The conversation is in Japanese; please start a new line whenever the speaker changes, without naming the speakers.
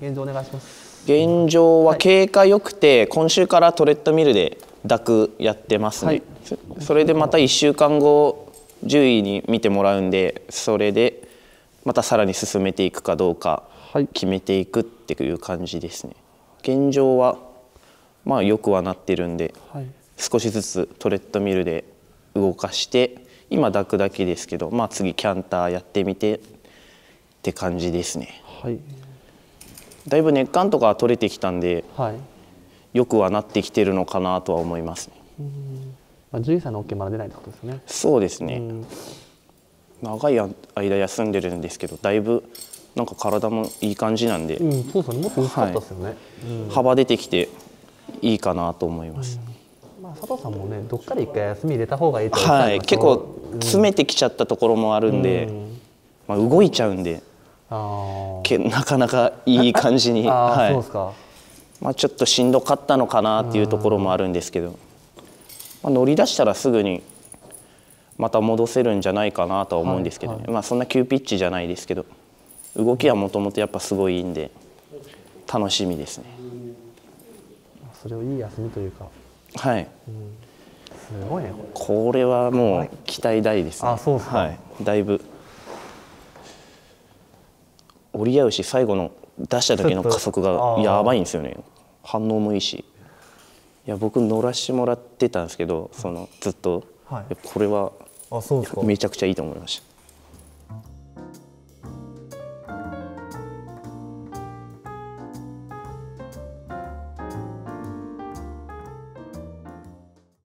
現状お願いします現状は経過良くて、はい、今週からトレッドミルでくやってますね、はい、それでまた1週間後10位に見てもらうんでそれでまたさらに進めていくかどうか決めていくっていう感じですね、はい、現状はまあよくはなってるんで、はい、少しずつトレッドミルで動かして今抱くだけですけど、まあ、次キャンターやってみてって感じですね。はいだいぶ熱感とか取れてきたんで、はい、よくはなってきてるのかなとは思いますまあ、獣医さんの OK まだ出ないってことですね。そうですね。長い間休んでるんですけど、だいぶなんか体もいい感じなんで、うん、そうですね。もっと薄かったですよね、はい幅出てきていいかなと思います。まあ佐藤さんもね、どっかで一回休み入れた方がいいとはい、結構詰めてきちゃったところもあるんで、まあ動いちゃうんで。なかなかいい感じに、はいまあ、ちょっとしんどかったのかなっていうところもあるんですけど、まあ、乗り出したらすぐにまた戻せるんじゃないかなとは思うんですけど、ねはいはい、まあ、そんな急ピッチじゃないですけど動きはもともとやっぱすごいいいんで楽しみですね。それをいい休みというかはい、うん、すごいねこれはもう期待大ですねあそうですはい、だいぶ折り合うし最後の出した時の加速がやばいんですよね反応もいいしいや僕乗らしてもらってたんですけどそのずっと、はい、これはめちゃくちゃいいと思いました